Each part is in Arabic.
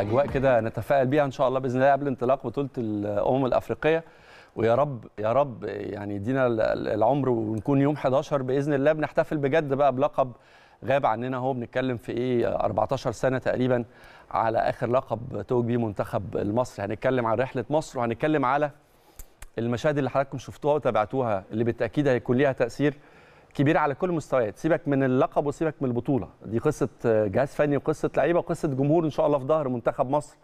اجواء كده نتفائل بيها ان شاء الله باذن الله قبل انطلاق بطوله الامم الافريقيه ويا رب يا رب يعني يدينا العمر ونكون يوم 11 باذن الله بنحتفل بجد بقى بلقب غاب عننا اهو بنتكلم في ايه 14 سنه تقريبا على اخر لقب توج بيه منتخب المصري هنتكلم عن رحله مصر وهنتكلم على المشاهد اللي حضراتكم شفتوها وتابعتوها اللي بالتاكيد هيكون ليها تاثير كبيره على كل المستويات سيبك من اللقب وسيبك من البطوله دي قصه آه، جهاز فني وقصه لعيبه وقصه جمهور ان شاء الله في ظهر منتخب مصر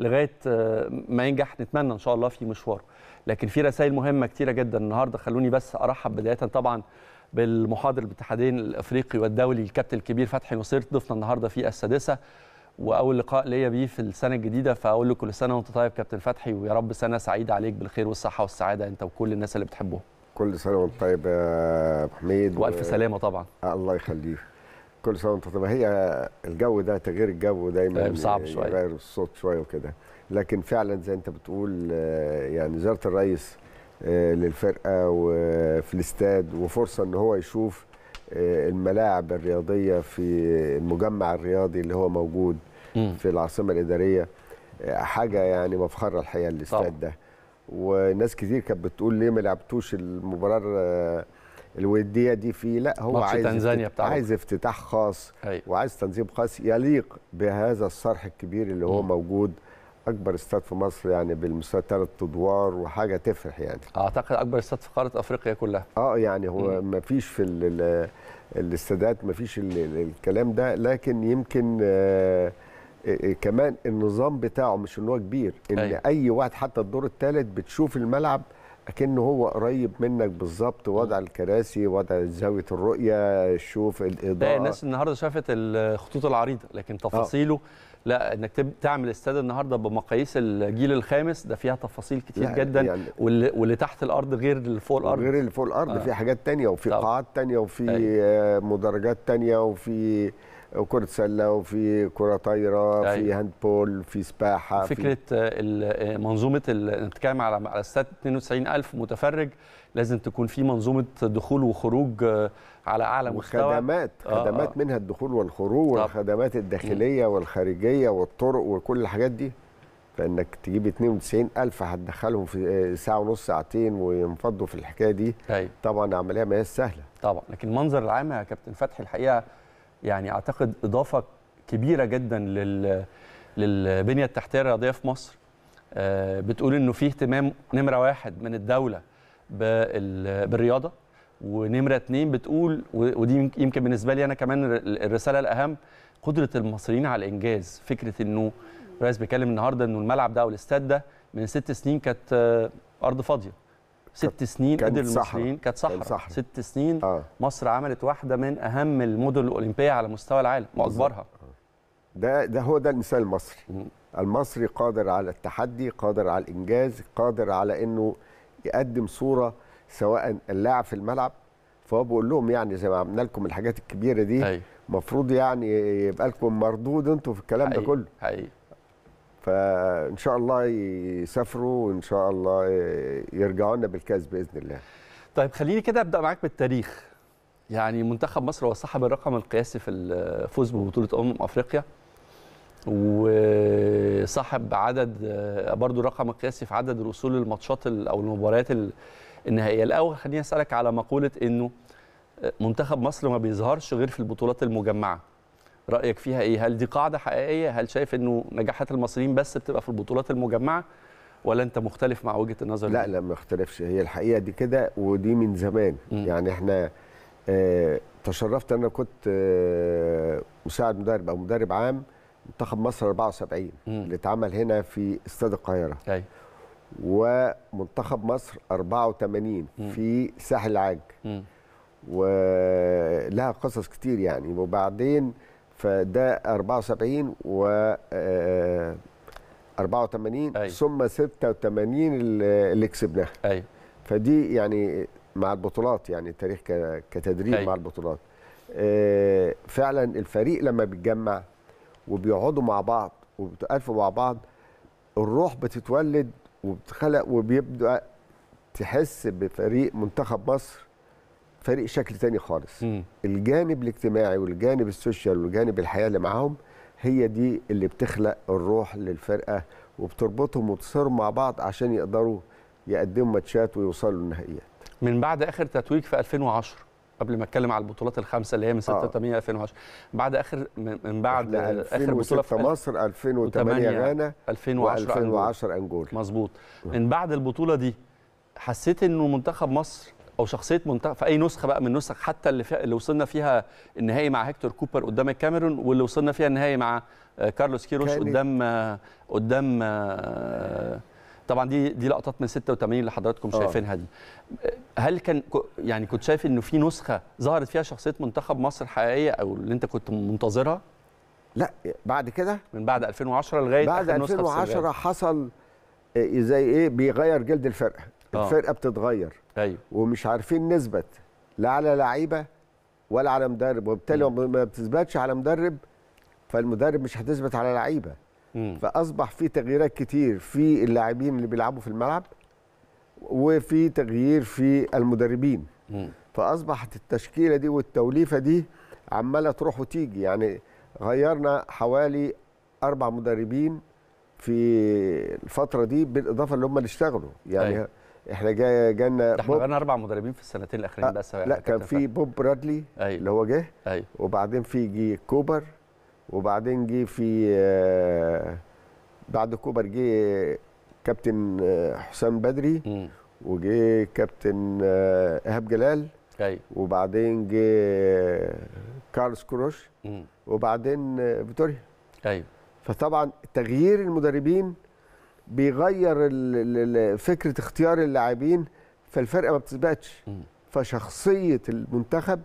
لغايه آه، ما ينجح نتمنى ان شاء الله في مشواره لكن في رسائل مهمه كتيره جدا النهارده خلوني بس ارحب بدايه طبعا بالمحاضر الاتحادين الافريقي والدولي الكابتن الكبير فتحي نصير ضيفنا النهارده في السادسه واول لقاء ليا بيه في السنه الجديده فاقول له كل سنه وانت طيب كابتن فتحي ويا رب سنه سعيده عليك بالخير والصحه والسعاده انت وكل الناس اللي بتحبهم كل سنه وانت طيب يا ابو حميد والف سلامه طبعا آه، الله يخليك كل سنه وانت طيب هي الجو ده تغيير الجو دايما طيب، صعب شويه يغير الصوت شويه وكده لكن فعلا زي انت بتقول آه، يعني زياره الرئيس آه، للفرقه وفي الاستاد وفرصه ان هو يشوف الملاعب الرياضيه في المجمع الرياضي اللي هو موجود في العاصمه الاداريه حاجه يعني مفخره الحقيقه الاستاد ده وناس كتير كانت بتقول ليه ما لعبتوش المباراه آه، الوديه دي فيه لا هو عايز تنزانيا بتاعه عايز افتتاح خاص أيوة. وعايز تنظيم خاص يليق بهذا الصرح الكبير اللي هو م. موجود اكبر استاد في مصر يعني بالمستوى ثلاث ادوار وحاجه تفرح يعني اعتقد اكبر استاد في قاره افريقيا كلها اه يعني هو ما فيش في الاستادات ما فيش الكلام ده لكن يمكن آه إيه، إيه، كمان النظام بتاعه مش ان هو كبير ان أي. أيوة. اي واحد حتى الدور الثالث بتشوف الملعب اكنه هو قريب منك بالظبط وضع الكراسي وضع زاويه الرؤيه شوف الاضاءه الناس النهارده شافت الخطوط العريضه لكن آه. تفاصيله آه. لا انك تعمل استاد النهارده بمقاييس الجيل الخامس ده فيها تفاصيل كتير جدا يعني واللي, واللي تحت الارض غير اللي فوق الارض غير اللي فوق الارض آه. في حاجات تانية وفي قاعات تانية وفي آه. مدرجات تانية وفي كرة سلة وفي كرة طايرة أيوة. في هاند بول في سباحة فكرة في... آه، آه، منظومة نتكلم على على استاد ألف متفرج لازم تكون في منظومة دخول وخروج آه، على أعلى مستوى وخدمات آه خدمات آه. منها الدخول والخروج طب. والخدمات الداخلية والخارجية والطرق وكل الحاجات دي فانك تجيب ألف هتدخلهم في ساعه ونص ساعتين وينفضوا في الحكايه دي أيوة. طبعا عمليه ما هي سهله طبعا لكن المنظر العام يا كابتن فتحي الحقيقه يعني اعتقد اضافه كبيره جدا لل للبنيه التحتيه الرياضيه في مصر آه، بتقول انه في اهتمام نمره واحد من الدوله بالرياضه ونمره اتنين بتقول ودي يمكن بالنسبه لي انا كمان الرساله الاهم قدره المصريين على الانجاز فكره انه الرئيس بيتكلم النهارده انه الملعب ده او الاستاد ده من ست سنين كانت آه، ارض فاضيه ست سنين قدر المصريين كانت صحراء ست سنين آه. مصر عملت واحده من اهم المدن الاولمبيه على مستوى العالم واكبرها ده ده هو ده المثال المصري المصري قادر على التحدي قادر على الانجاز قادر على انه يقدم صوره سواء اللاعب في الملعب فهو بقول لهم يعني زي ما عملنا لكم الحاجات الكبيره دي المفروض أيوه. يعني يبقى لكم مردود انتوا في الكلام حقيقي. ده كله حقيقي. فان شاء الله يسافروا وان شاء الله يرجعوا لنا بالكاس باذن الله. طيب خليني كده ابدا معاك بالتاريخ. يعني منتخب مصر هو صاحب الرقم القياسي في الفوز ببطوله امم افريقيا وصاحب عدد برضو الرقم القياسي في عدد الوصول للماتشات او المباريات النهائيه. الاول خليني اسالك على مقوله انه منتخب مصر ما بيظهرش غير في البطولات المجمعه. رايك فيها ايه هل دي قاعده حقيقيه هل شايف انه نجاحات المصريين بس بتبقى في البطولات المجمعه ولا انت مختلف مع وجهه النظر لا لا ما اختلفش هي الحقيقه دي كده ودي من زمان م. يعني احنا اه تشرفت انا كنت اه مساعد مدرب او مدرب عام منتخب مصر 74 م. اللي اتعمل هنا في استاد القاهره ايوه ومنتخب مصر 84 م. في ساحل العاج ولها قصص كتير يعني وبعدين فده 74 و 84 آه، أيوة. ثم 86 اللي كسبناها ايوه فدي يعني مع البطولات يعني التاريخ كتدريب أيوة. مع البطولات آه، فعلا الفريق لما بيتجمع وبيقعدوا مع بعض وبتقفوا مع بعض الروح بتتولد وبتخلق وبيبدا تحس بفريق منتخب مصر فريق شكل تاني خالص مم. الجانب الاجتماعي والجانب السوشيال والجانب الحياه اللي معاهم هي دي اللي بتخلق الروح للفرقه وبتربطهم وتصيرهم مع بعض عشان يقدروا يقدموا ماتشات ويوصلوا للنهائيات من بعد اخر تتويج في 2010 قبل ما اتكلم على البطولات الخمسه اللي هي من 6 8 2010 بعد اخر من بعد اخر بطوله في مصر 2008 غانا 2010 2010 انجولا مظبوط آه. من بعد البطوله دي حسيت انه منتخب مصر او شخصيه منتخب في اي نسخه بقى من نسخ حتى اللي, في اللي وصلنا فيها النهائي مع هيكتور كوبر قدام الكاميرون واللي وصلنا فيها النهائي مع كارلوس كيروش قدام قدام طبعا دي دي لقطات من 86 اللي حضراتكم آه. شايفينها دي هل كان يعني كنت شايف انه في نسخه ظهرت فيها شخصيه منتخب مصر حقيقيه او اللي انت كنت منتظرها لا بعد كده من بعد 2010 لغايه بعد 2010 حصل آه، زي ايه بيغير جلد الفرقه آه. الفرقه بتتغير ايوه ومش عارفين نثبت لا على لعيبه ولا على مدرب وبالتالي ما بتثبتش على مدرب فالمدرب مش هتثبت على لعيبه فاصبح في تغييرات كتير في اللاعبين اللي بيلعبوا في الملعب وفي تغيير في المدربين مم. فاصبحت التشكيله دي والتوليفه دي عماله تروح وتيجي يعني غيرنا حوالي اربع مدربين في الفتره دي بالاضافه اللي هم اللي اشتغلوا يعني أي. أيوه. احنا جاي جالنا احنا بقالنا اربع مدربين في السنتين الاخرين أه بس لا كان في بوب برادلي أيوه. اللي هو جه أيوه. وبعدين في جه كوبر وبعدين جه في آه بعد كوبر جه كابتن آه، حسام بدري وجه كابتن آه ايهاب جلال أيوه. وبعدين جه آه، كارلس كروش وبعدين آه، فيتوريا ايوه فطبعا تغيير المدربين بيغير فكره اختيار اللاعبين فالفرقه ما بتثبتش فشخصيه المنتخب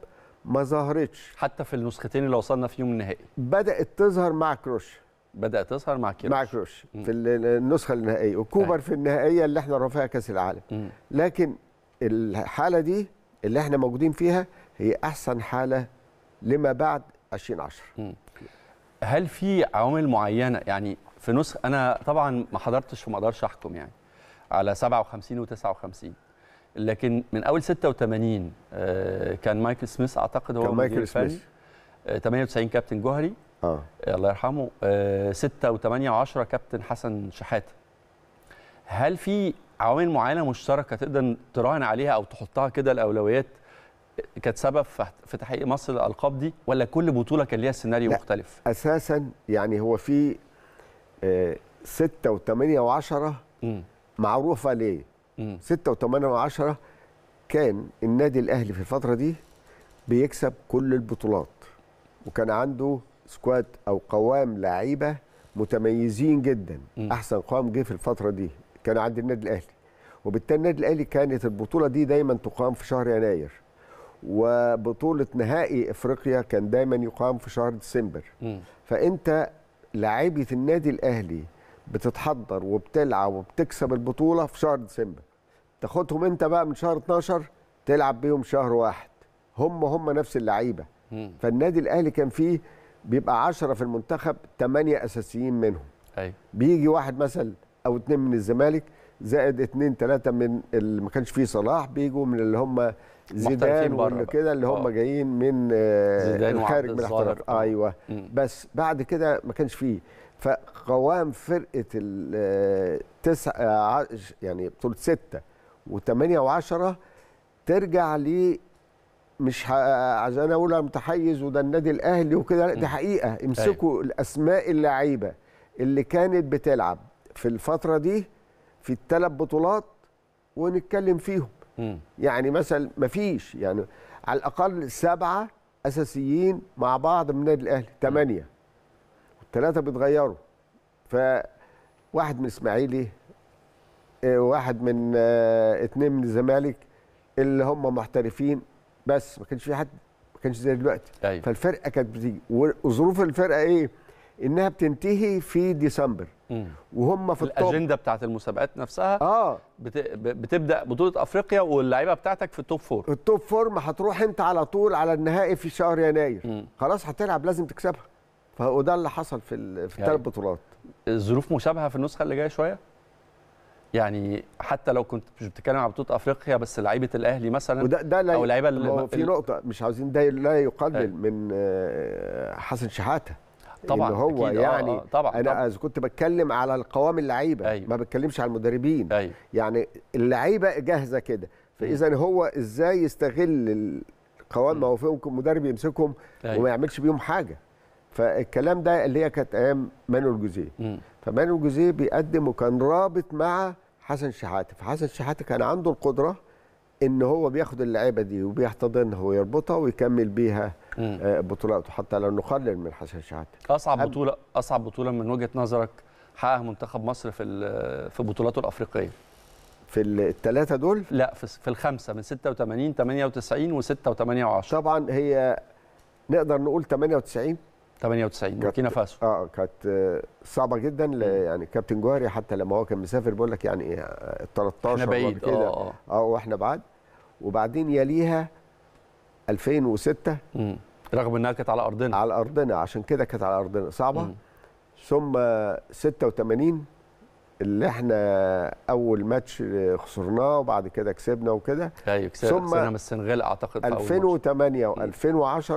ما ظهرتش حتى في النسختين اللي وصلنا فيهم النهائي بدات تظهر مع كروش بدات تظهر مع كروش مع كروش مم. في النسخه النهائيه وكوبر في النهائيه اللي احنا رافعها كاس العالم مم. لكن الحاله دي اللي احنا موجودين فيها هي احسن حاله لما بعد 2010 هل في عوامل معينه يعني في نسخ انا طبعا ما حضرتش وما اقدرش احكم يعني على 57 و59 لكن من اول 86 آه، كان مايكل سميث اعتقد هو كان مايكل سميث 98 آه، كابتن جوهري اه الله يرحمه 6 و8 و10 كابتن حسن شحاته هل في عوامل معينه مشتركه تقدر تراهن عليها او تحطها كده الاولويات آه، كانت سبب في تحقيق مصر الالقاب دي ولا كل بطوله كان ليها سيناريو مختلف؟ اساسا يعني هو في 6 و8 و10 معروفه ليه 6 و8 و10 كان النادي الاهلي في الفتره دي بيكسب كل البطولات وكان عنده سكواد او قوام لعيبه متميزين جدا م. احسن قوام جه في الفتره دي كان عند النادي الاهلي وبالتالي النادي الاهلي كانت البطوله دي دايما تقام في شهر يناير وبطوله نهائي افريقيا كان دايما يقام في شهر ديسمبر م. فانت لاعيبه النادي الاهلي بتتحضر وبتلعب وبتكسب البطوله في شهر ديسمبر تاخدهم انت بقى من شهر 12 تلعب بيهم شهر واحد هم هم نفس اللعيبه فالنادي الاهلي كان فيه بيبقى 10 في المنتخب 8 اساسيين منهم أي. أيوة. بيجي واحد مثلا او اتنين من الزمالك زائد اتنين تلاته من اللي ما كانش فيه صلاح بيجوا من اللي هم زيدان بره كده اللي هم آه. جايين من آه، الخارج من الاحتراف ايوه بس بعد كده ما كانش فيه فقوام فرقه التسع آه، يعني بطوله سته وثمانيه وعشره ترجع ل مش عشان انا اقول انا متحيز وده النادي الاهلي وكده لا دي حقيقه أيوة. امسكوا الاسماء اللعيبه اللي كانت بتلعب في الفتره دي في الثلاث بطولات ونتكلم فيهم يعني مثلا ما فيش يعني على الاقل سبعه اساسيين مع بعض من النادي الاهلي ثمانيه والثلاثه بيتغيروا ف آه، واحد من اسماعيلي آه، واحد من اثنين من الزمالك اللي هم محترفين بس ما كانش في حد ما كانش زي دلوقتي أيوة. فالفرقه كانت بتيجي وظروف الفرقه ايه انها بتنتهي في ديسمبر وهم في التوب الاجنده بتاعت المسابقات نفسها اه بت... بتبدا بطوله افريقيا واللعيبه بتاعتك في التوب فور التوب فور ما هتروح انت على طول على النهائي في شهر يناير مم. خلاص هتلعب لازم تكسبها وده اللي حصل في في الثلاث يعني بطولات الظروف مشابهه في النسخه اللي جايه شويه يعني حتى لو كنت مش بتتكلم على بطوله افريقيا بس لعيبه الاهلي مثلا وده ده لا او لعيبه في نقطه مش عاوزين ده لا يقلل من آه، حسن شحاته طبعا اللي هو أكيد. آه، يعني آه طبعا انا طبعا. كنت بتكلم على القوام اللعيبه أيوه. ما بتكلمش على المدربين أيوه. يعني اللعيبه جاهزه كده فاذا هو ازاي يستغل القوام ما هو فيهم مدرب يمسكهم أيوه. وما يعملش بيهم حاجه فالكلام ده اللي هي كانت ايام مانويل جوزيه فمانويل جوزيه بيقدم وكان رابط مع حسن شحاته فحسن شحاته كان عنده القدره ان هو بياخد اللعيبه دي وبيحتضنها ويربطها ويكمل بيها آه، بطولات حتى لو نقلل من حسن شحاته اصعب بطوله اصعب بطوله من وجهه نظرك حققها منتخب مصر في في بطولاته الافريقيه في الثلاثه دول لا في, في الخمسه من 86 98 و6 و8 و10 طبعا هي نقدر نقول 98 98 بوركينا فاسو اه كانت آه، صعبه جدا يعني كابتن جوهري حتى لما هو كان مسافر بيقول لك يعني 13 آه، احنا بعيد اه اه واحنا بعاد وبعدين يليها 2006 مم. رغم انها كانت على ارضنا على ارضنا عشان كده كانت على ارضنا صعبه مم. ثم 86 اللي احنا اول ماتش خسرناه وبعد كده كسبنا وكده ايوه كسبنا من السنغال اعتقد 2008 و2010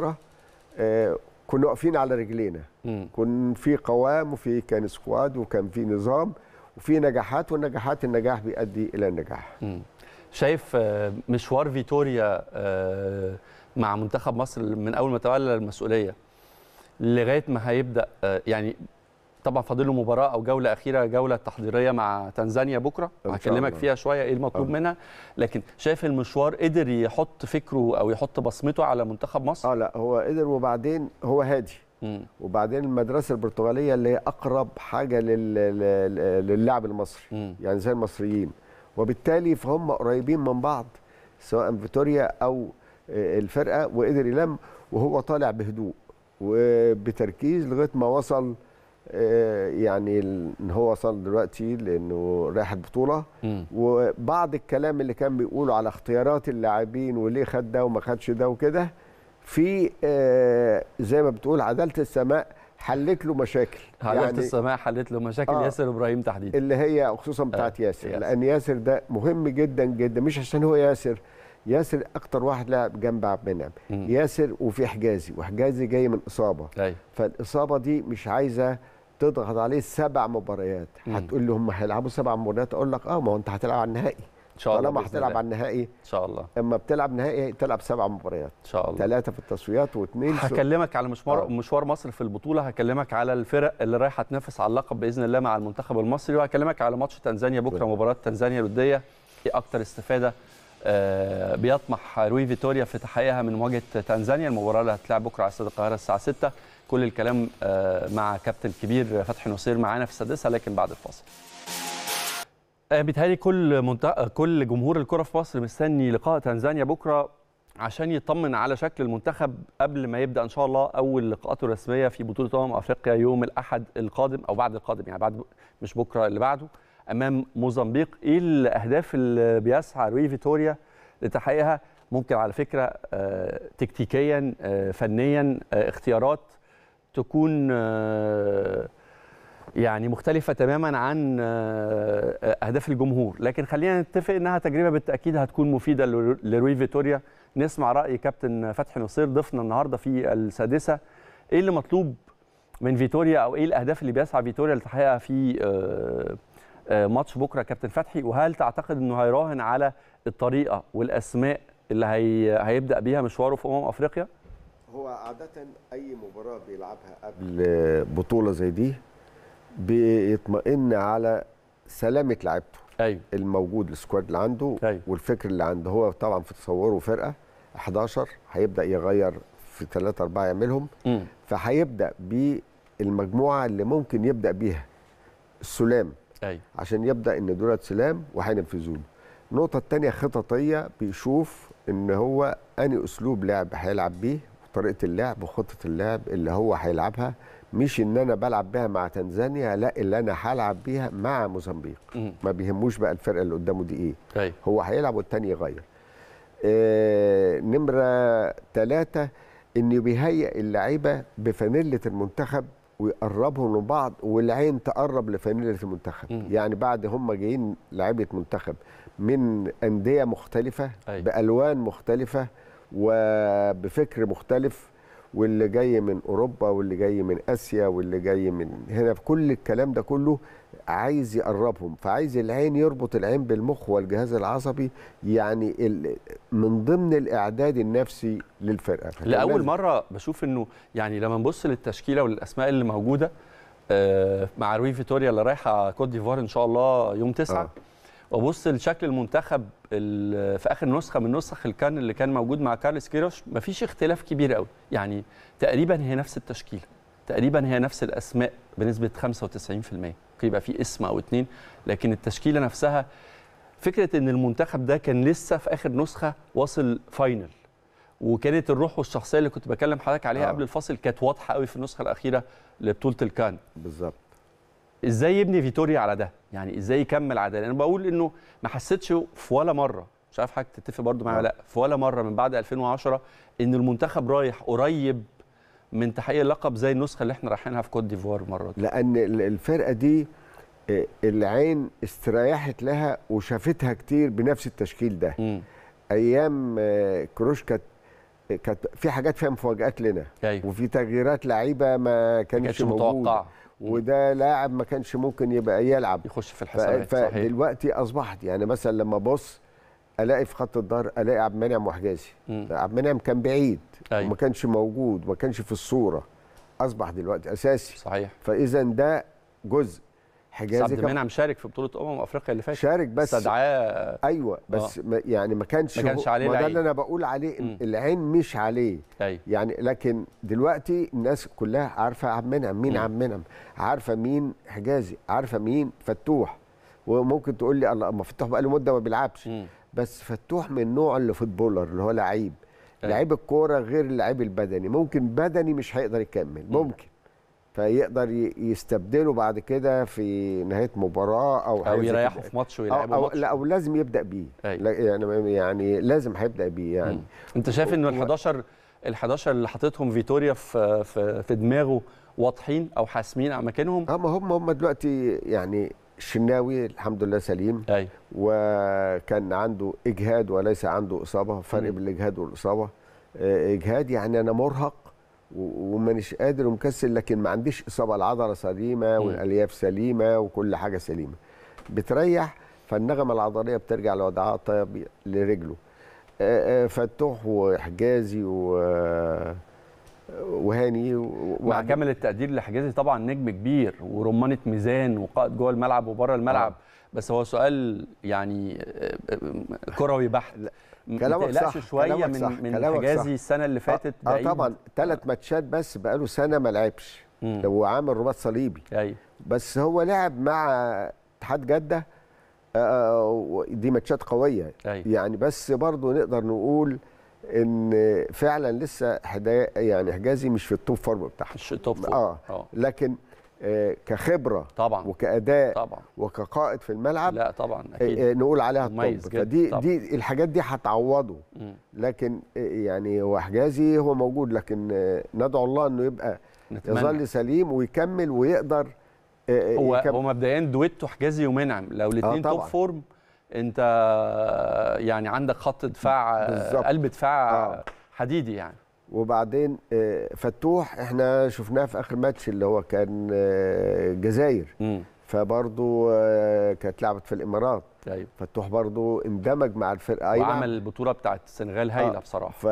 آه كنا واقفين على رجلينا كن في قوام وفي كان سكواد وكان في نظام وفي نجاحات والنجاحات النجاح بيؤدي الى النجاح مم. شايف آه، مشوار فيتوريا آه مع منتخب مصر من اول ما تولى المسؤوليه لغايه ما هيبدا آه، يعني طبعا فاضل له مباراه او جوله اخيره جوله تحضيريه مع تنزانيا بكره هكلمك فيها شويه ايه المطلوب أه. منها لكن شايف المشوار قدر يحط فكره او يحط بصمته على منتخب مصر اه لا هو قدر وبعدين هو هادي مم. وبعدين المدرسه البرتغاليه اللي هي اقرب حاجه للاعب المصري مم. يعني زي المصريين وبالتالي فهم قريبين من بعض سواء فيتوريا او الفرقه وقدر يلم وهو طالع بهدوء وبتركيز لغايه ما وصل آه، يعني ان هو وصل دلوقتي لانه رايح البطوله وبعض الكلام اللي كان بيقوله على اختيارات اللاعبين وليه خد ده وما خدش ده وكده في آه، زي ما بتقول عداله السماء حلت له مشاكل عداله يعني السماء حلت له مشاكل آه ياسر ابراهيم تحديدا اللي هي خصوصا بتاعت آه ياسر, ياسر لان ياسر ده مهم جدا جدا مش عشان هو ياسر ياسر اكتر واحد لعب جنب عبد المنعم ياسر وفي حجازي وحجازي جاي من اصابه أي. فالاصابه دي مش عايزه تضغط عليه سبع مباريات هتقول لي هم هيلعبوا سبع مباريات اقول لك اه ما هو انت هتلعب على النهائي ان شاء الله طالما هتلعب على النهائي ان شاء الله اما بتلعب نهائي تلعب سبع مباريات ان شاء الله ثلاثه في التصفيات واثنين هكلمك على مشوار أوه. مشوار مصر في البطوله هكلمك على الفرق اللي رايحه تنافس على اللقب باذن الله مع المنتخب المصري وهكلمك على ماتش تنزانيا بكره مباراه تنزانيا الوديه ايه اكتر استفاده آه، بيطمح روي فيتوريا في تحقيقها من مواجهه تنزانيا المباراه اللي هتلعب بكره على استاد القاهره الساعه 6 كل الكلام آه، مع كابتن كبير فتحي نصير معانا في السادسه لكن بعد الفاصل آه، بيتهيألي كل منطقة كل جمهور الكرة في مصر مستني لقاء تنزانيا بكرة عشان يطمن على شكل المنتخب قبل ما يبدأ إن شاء الله أول لقاءاته الرسمية في بطولة أمم أفريقيا يوم الأحد القادم أو بعد القادم يعني بعد مش بكرة اللي بعده امام موزمبيق ايه الاهداف اللي بيسعى روي فيتوريا لتحقيقها ممكن على فكره آه، تكتيكيا آه، فنيا آه، اختيارات تكون يعني مختلفة تماما عن أهداف الجمهور لكن خلينا نتفق أنها تجربة بالتأكيد هتكون مفيدة لروي فيتوريا نسمع رأي كابتن فتحي نصير ضيفنا النهاردة في السادسة إيه اللي مطلوب من فيتوريا أو إيه الأهداف اللي بيسعى فيتوريا لتحقيقها في ماتش بكره كابتن فتحي وهل تعتقد انه هيراهن على الطريقه والاسماء اللي هي هيبدا بيها مشواره في امم افريقيا؟ هو عاده اي مباراه بيلعبها قبل بطوله زي دي بيطمئن على سلامه لعبته ايوه الموجود السكواد اللي عنده أيوه. والفكر اللي عنده هو طبعا في تصوره فرقه 11 هيبدا يغير في 3 4 يعملهم فهيبدا بالمجموعه اللي ممكن يبدا بيها السلام أيوة. عشان يبدا ان دولت سلام وهينفذوه النقطه الثانيه خططيه بيشوف ان هو اني اسلوب لعب هيلعب بيه طريقه اللعب وخطه اللعب اللي هو هيلعبها مش ان انا بلعب بيها مع تنزانيا لا اللي انا هلعب بيها مع موزمبيق ما بيهموش بقى الفرقه اللي قدامه دي ايه أيوة. هو هيلعب والتاني يغير آه نمره ثلاثه انه بيهيئ اللعيبه بفانيله المنتخب ويقربهم من بعض والعين تقرب لفانيله المنتخب مم. يعني بعد هم جايين لعيبه منتخب من انديه مختلفه أي. أيوة. بالوان مختلفه وبفكر مختلف واللي جاي من اوروبا واللي جاي من اسيا واللي جاي من هنا كل الكلام ده كله عايز يقربهم فعايز العين يربط العين بالمخ والجهاز العصبي يعني من ضمن الاعداد النفسي للفرقه لاول مره بشوف انه يعني لما نبص للتشكيله والاسماء اللي موجوده آه، مع روي فيتوريا اللي رايحه كوت ديفوار ان شاء الله يوم 9 آه. وابص لشكل المنتخب في اخر نسخه من نسخ الكان اللي كان موجود مع كارلس كيروش مفيش اختلاف كبير قوي يعني تقريبا هي نفس التشكيله تقريبا هي نفس الاسماء بنسبه 95% يبقى في اسم او اتنين لكن التشكيله نفسها فكره ان المنتخب ده كان لسه في اخر نسخه واصل فاينل وكانت الروح والشخصيه اللي كنت بكلم حضرتك عليها آه. قبل الفاصل كانت واضحه قوي في النسخه الاخيره لبطوله الكان بالظبط ازاي يبني فيتوريا على ده يعني ازاي يكمل على ده انا بقول انه ما حسيتش في ولا مره مش عارف حضرتك تتفق برضه معايا ولا لا في ولا مره من بعد 2010 ان المنتخب رايح قريب من تحقيق لقب زي النسخه اللي احنا رايحينها في كوت ديفوار المره دي لان الفرقه دي آه، العين استريحت لها وشافتها كتير بنفس التشكيل ده م. ايام آه، كروش كانت آه، كانت في حاجات فيها مفاجات لنا أيوه. وفي تغييرات لعيبه ما كانش متوقعه وده لاعب ما كانش ممكن يبقى يلعب يخش في الحسابات فدلوقتي اصبحت يعني مثلا لما بص الاقي في خط الظهر الاقي عبد المنعم وحجازي عبد المنعم كان بعيد أيوة. وما كانش موجود وما كانش في الصوره اصبح دلوقتي اساسي صحيح فاذا ده جزء حجازي عبد المنعم شارك في بطوله امم افريقيا اللي فاتت شارك بس استدعاه ايوه آه. بس ما يعني ما كانش ما كانش عليه العين ده اللي انا بقول عليه م. العين مش عليه أيوة. يعني لكن دلوقتي الناس كلها عارفه عبد المنعم مين عبد المنعم عارفه مين حجازي عارفه مين فتوح وممكن تقول لي الله ما فتوح بقى له مده ما بيلعبش بس فتوح من النوع اللي البولر اللي هو لعيب لعيب الكوره غير اللعيب البدني ممكن بدني مش هيقدر يكمل ممكن فيقدر يستبدله بعد كده في نهايه مباراه او او يريحه في ماتش ويلعبه أو, أو, لا او لازم يبدا بيه يعني يعني لازم هيبدا بيه يعني انت شايف ان ال11 ال11 اللي حاططهم فيتوريا في في, في دماغه واضحين او حاسمين على مكانهم؟ هم هم دلوقتي يعني الشناوي الحمد لله سليم أي. وكان عنده اجهاد وليس عنده اصابه فرق بين الاجهاد والاصابه آه، اجهاد يعني انا مرهق ومانيش قادر ومكسل لكن ما عنديش اصابه العضله سليمه والالياف سليمه وكل حاجه سليمه بتريح فالنغمه العضليه بترجع لوضعها الطبيعي لرجله آه، آه، فتوح وحجازي و وهاني و... مع كامل التقدير لحجازي طبعا نجم كبير ورمانه ميزان وقائد جوه الملعب وبره الملعب آه. بس هو سؤال يعني آه، آه، كروي بحت كلامك صح شويه كلامك من صح. من حجازي السنه اللي آه، فاتت اه, آه طبعا ثلاث ماتشات بس بقاله سنه ما لعبش لو عامل رباط صليبي أي. بس هو لعب مع اتحاد جده آه دي ماتشات قويه أي. يعني بس برضه نقدر نقول ان فعلا لسه حدا يعني حجازي مش في التوب فورم بتاعها مش في التوب فورم آه. اه لكن آه كخبره طبعا وكاداء طبعا وكقائد في الملعب لا طبعا آه، اكيد آه نقول عليها التوب فدي طبعا. دي الحاجات دي هتعوضه لكن آه يعني هو حجازي هو موجود لكن آه ندعو الله انه يبقى نتمنى. يظل سليم ويكمل ويقدر آه, آه، هو هو مبدئيا دويتو حجازي ومنعم لو الاثنين آه توب فورم انت يعني عندك خط دفاع بالزبط. قلب دفاع آه. حديدي يعني وبعدين آه، فتوح احنا شفناه في اخر ماتش اللي هو كان الجزائر آه، فبرضه آه، كانت لعبت في الامارات أيوة. فتوح برضه اندمج مع الفرقه أيوة. وعمل البطوله بتاعت السنغال هايله آه. بصراحه ف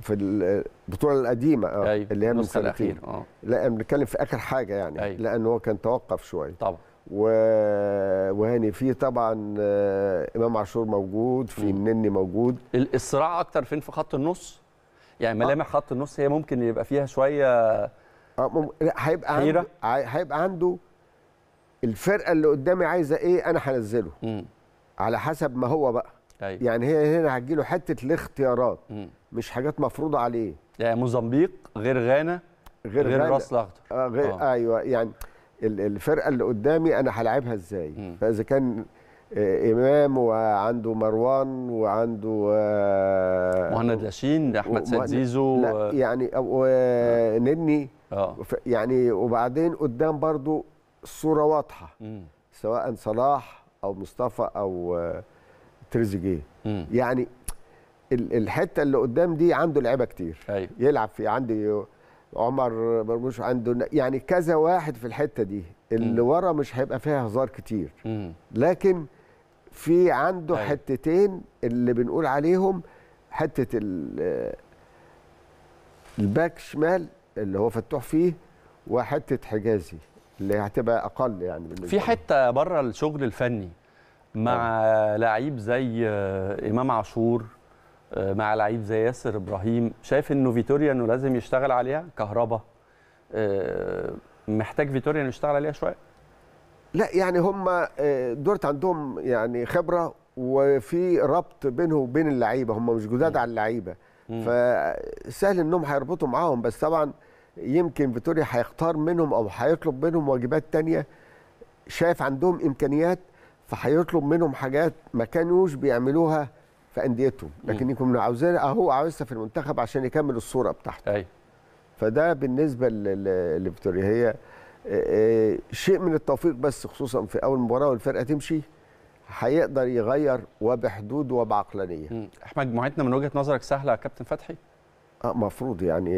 في البطوله القديمه اه أيوة. اللي هي من سنتين اه لا بنتكلم في اخر حاجه يعني أيوة. طيب. لان هو كان توقف شويه طبعا وهاني في طبعا آه، امام عاشور موجود في النني موجود الصراع اكتر فين في خط النص يعني ملامح آه. خط النص هي ممكن يبقى فيها شويه آه، هيبقى عنده هيبقى عنده الفرقه اللي قدامي عايزه ايه انا هنزله على حسب ما هو بقى أيوة. يعني هي هنا هتجيله حته الاختيارات مم. مش حاجات مفروضه عليه يعني موزمبيق غير غانا غير, غير غانا. راس الاخضر آه غير آه. ايوه يعني الفرقه اللي قدامي انا هلاعبها ازاي م. فاذا كان آه، امام وعنده مروان وعنده آه، مهند لاشين احمد سيد زيزو لا يعني ونني آه. آه. يعني وبعدين قدام برضو الصوره واضحه سواء صلاح او مصطفى او تريزيجيه يعني الحته اللي قدام دي عنده لعيبه كتير أيوه. يلعب في عندي عمر مرموش عنده يعني كذا واحد في الحته دي اللي م. ورا مش هيبقى فيها هزار كتير م. لكن في عنده أي. أيوه. حتتين اللي بنقول عليهم حته الباك شمال اللي هو فتوح فيه وحته حجازي اللي هتبقى اقل يعني بالنسبه في حته بره الشغل الفني مع آه. لعيب زي امام عاشور آه، مع لعيب زي ياسر ابراهيم شايف انه فيتوريا انه لازم يشتغل عليها كهربا آه، محتاج فيتوريا انه يشتغل عليها شويه لا يعني هم آه، دورت عندهم يعني خبره وفي ربط بينه وبين اللعيبه هم مش جداد على اللعيبه فسهل انهم هيربطوا معاهم بس طبعا يمكن فيتوريا هيختار منهم او هيطلب منهم واجبات تانية شايف عندهم امكانيات فهيطلب منهم حاجات ما كانوش بيعملوها في انديتهم لكن يكونوا عاوزين اهو عاوزها في المنتخب عشان يكمل الصوره بتاعته ايوه فده بالنسبه لفيتوريا هي آه، آه، شيء من التوفيق بس خصوصا في اول مباراه والفرقه تمشي هيقدر يغير وبحدود وبعقلانيه احمد مجموعتنا من وجهه نظرك سهله يا كابتن فتحي اه مفروض يعني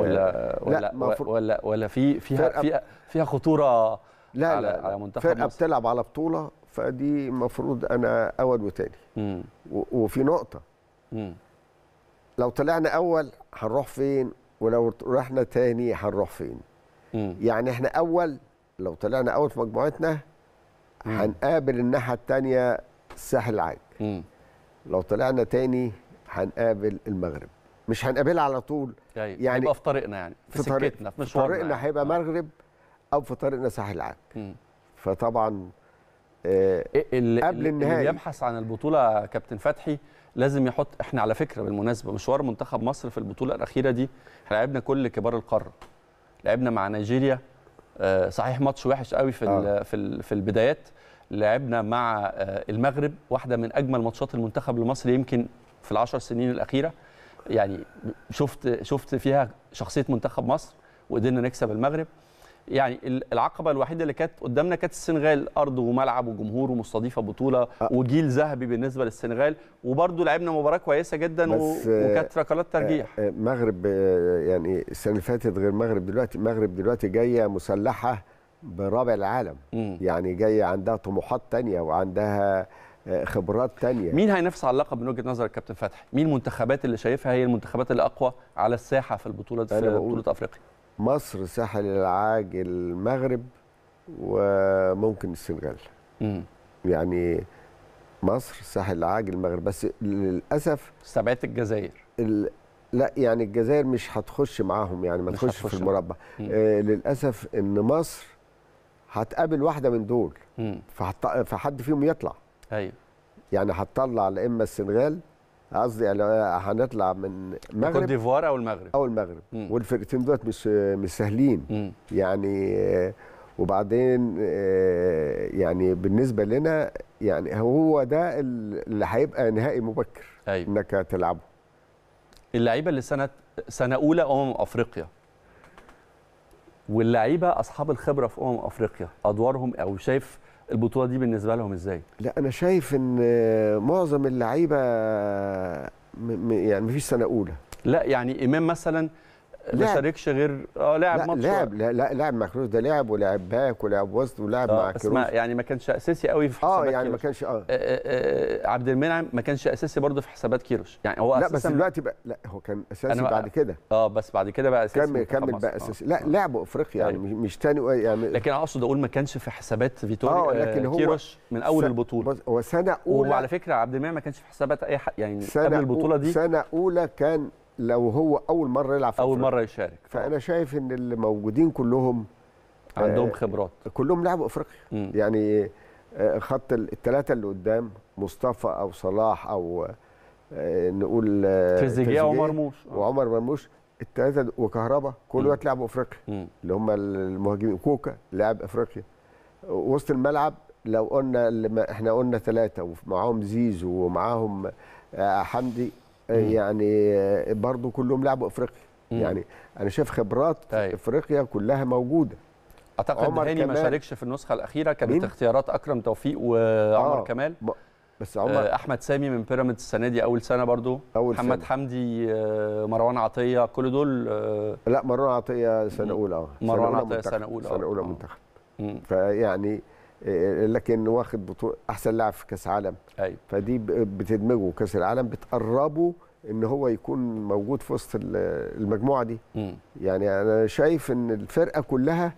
ولا آه، ولا لا مفروض ولا ولا في فيها فيها, فيها خطوره لا على لا على منتخب فرقه بتلعب على بطوله فدي المفروض انا اول وتاني وفي نقطه مم. لو طلعنا اول هنروح فين ولو رحنا تاني هنروح فين مم. يعني احنا اول لو طلعنا اول في مجموعتنا هنقابل الناحيه التانيه الساحل العاج لو طلعنا تاني هنقابل المغرب مش هنقابلها على طول جاي. يعني, يعني يبقى في طريقنا يعني في, في طريقنا في مشوارنا طريقنا يعني. هيبقى آه. مغرب او في طريقنا ساحل العاج فطبعا آه، إيه، اللي قبل النهائي اللي يبحث عن البطوله كابتن فتحي لازم يحط احنا على فكره بالمناسبه مشوار منتخب مصر في البطوله الاخيره دي احنا لعبنا كل كبار القاره لعبنا مع نيجيريا آه، صحيح ماتش وحش قوي في آه. في في البدايات لعبنا مع آه، المغرب واحده من اجمل ماتشات المنتخب المصري يمكن في العشر سنين الاخيره يعني شفت شفت فيها شخصيه منتخب مصر وقدرنا نكسب المغرب يعني العقبه الوحيده اللي كانت قدامنا كانت السنغال ارض وملعب وجمهور ومستضيفه بطوله آه. وجيل ذهبي بالنسبه للسنغال وبرده لعبنا مباراه كويسه جدا آه، وكانت ركلات آه، ترجيح المغرب يعني السنه اللي فاتت غير المغرب دلوقتي المغرب دلوقتي جايه مسلحه برابع العالم م. يعني جايه عندها طموحات تانية وعندها خبرات تانية مين هينافس على اللقب من وجهه نظر الكابتن فتحي مين المنتخبات اللي شايفها هي المنتخبات الاقوى على الساحه في البطوله في بطوله افريقيا مصر ساحل العاج المغرب وممكن السنغال يعني مصر ساحل العاج المغرب بس للاسف استبعدت الجزائر لا يعني الجزائر مش هتخش معاهم يعني ما تخش في المربع آه للاسف ان مصر هتقابل واحده من دول فحد فيهم يطلع ايوه يعني هتطلع لا اما السنغال قصدي هنطلع من المغرب كوت ديفوار او المغرب او المغرب مم. والفرقتين دولت مش مش سهلين مم. يعني وبعدين آه، يعني بالنسبه لنا يعني هو ده اللي هيبقى نهائي مبكر أيوة. انك هتلعبه اللعيبه اللي سنه سنه اولى امم افريقيا واللعيبه اصحاب الخبره في امم افريقيا ادوارهم او شايف البطوله دي بالنسبه لهم ازاي لا انا شايف ان معظم اللعيبه يعني مفيش سنه اولى لا يعني امام مثلا ما شاركش غير اه لعب ماتش لعب لا لا لعب آه، مع ده لعب ولعب باك ولعب وسط ولعب مع كروس يعني ما كانش اساسي قوي في آه، حسابات اه يعني ما كانش آه. اه, آه عبد المنعم ما كانش اساسي برضه في حسابات كيروش يعني هو لا بس دلوقتي بقى لا هو كان اساسي أنا بعد كده اه بس بعد كده بقى اساسي كمل كمل بقى اساسي آه. لا لعبه افريقيا يعني أيوه. مش تاني يعني لكن اقصد اقول ما كانش في حسابات فيتوريا اه لكن هو كيروش من اول س... البطوله هو سنه اولى وعلى فكره عبد المنعم ما كانش في حسابات اي حد يعني قبل البطوله دي سنه اولى كان لو هو اول مره يلعب في اول مره يشارك فانا شايف ان اللي موجودين كلهم عندهم آه، خبرات كلهم لعبوا افريقيا يعني آه، خط الثلاثه اللي قدام مصطفى او صلاح او آه، نقول تريزيجيه وعمر مرموش وعمر مرموش الثلاثه وكهربا كل وقت لعبوا افريقيا اللي هم المهاجمين كوكا لاعب افريقيا وسط الملعب لو قلنا اللي احنا قلنا ثلاثه ومعاهم زيزو ومعاهم حمدي يعني برضو كلهم لعبوا افريقيا يعني انا شايف خبرات طيب. افريقيا كلها موجوده اعتقد هاني ما شاركش في النسخه الاخيره كانت اختيارات اكرم توفيق وعمر آه. كمال ب... بس عمر آه، احمد سامي من بيراميدز السنه دي اول سنه برضو أول محمد سنة. حمدي آه، مروان عطيه كل دول آه، لا مروان عطيه سنه اولى اه مروان عطيه سنه اولى سنه اولى منتخب فيعني إيه، لكن واخد بطوله احسن لاعب في كاس عالم أيوة. فدي بتدمجه كاس العالم بتقربه ان هو يكون موجود في وسط المجموعه دي م. يعني انا شايف ان الفرقه كلها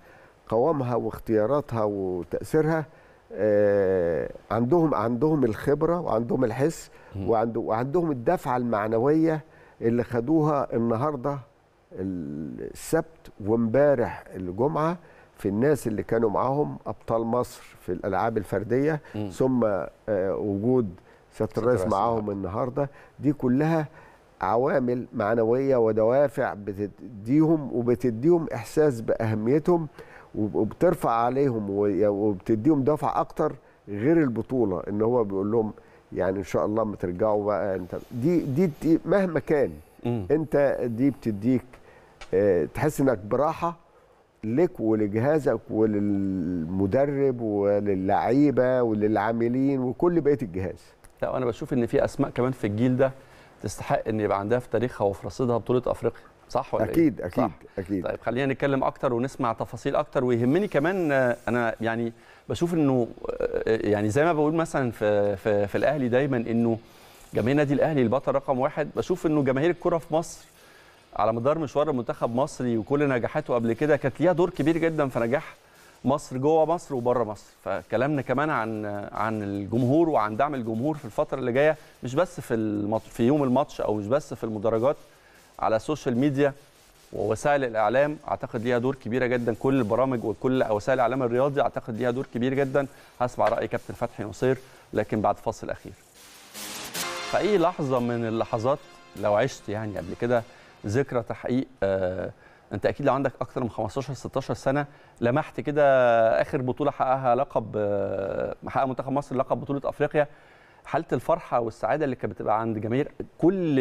قوامها واختياراتها وتاثيرها آه عندهم عندهم الخبره وعندهم الحس وعندهم الدفعه المعنويه اللي خدوها النهارده السبت وامبارح الجمعه في الناس اللي كانوا معاهم ابطال مصر في الالعاب الفرديه م. ثم آه، وجود سياده الرئيس معاهم النهارده دي كلها عوامل معنويه ودوافع بتديهم وبتديهم احساس باهميتهم وبترفع عليهم وبتديهم دفع اكتر غير البطوله ان هو بيقول لهم يعني ان شاء الله ما ترجعوا بقى انت دي دي, دي مهما كان م. انت دي بتديك آه، تحس انك براحه لك ولجهازك وللمدرب وللعيبه وللعاملين وكل بقيه الجهاز لا وانا بشوف ان في اسماء كمان في الجيل ده تستحق ان يبقى عندها في تاريخها وفي رصيدها بطوله افريقيا صح ولا اكيد إيه؟ اكيد صح؟ اكيد طيب خلينا نتكلم اكتر ونسمع تفاصيل اكتر ويهمني كمان آه، انا يعني بشوف انه آه، آه، يعني زي ما بقول مثلا في في, في الاهلي دايما انه جماهير نادي الاهلي البطل رقم واحد بشوف انه جماهير الكره في مصر على مدار مشوار المنتخب مصري وكل نجاحاته قبل كده كانت ليها دور كبير جدا في نجاح مصر جوه مصر وبره مصر فكلامنا كمان عن عن الجمهور وعن دعم الجمهور في الفتره اللي جايه مش بس في في يوم الماتش او مش بس في المدرجات على السوشيال ميديا ووسائل الاعلام اعتقد ليها دور كبير جدا كل البرامج وكل وسائل الاعلام الرياضي اعتقد ليها دور كبير جدا هسمع راي كابتن فتحي نصير لكن بعد فاصل اخير فاي لحظه من اللحظات لو عشت يعني قبل كده ذكرى تحقيق آه، انت اكيد لو عندك اكثر من 15 16 سنه لمحت كده اخر بطوله حققها لقب آه، حقق منتخب مصر لقب بطوله افريقيا حاله الفرحه والسعاده اللي كانت بتبقى عند جماهير كل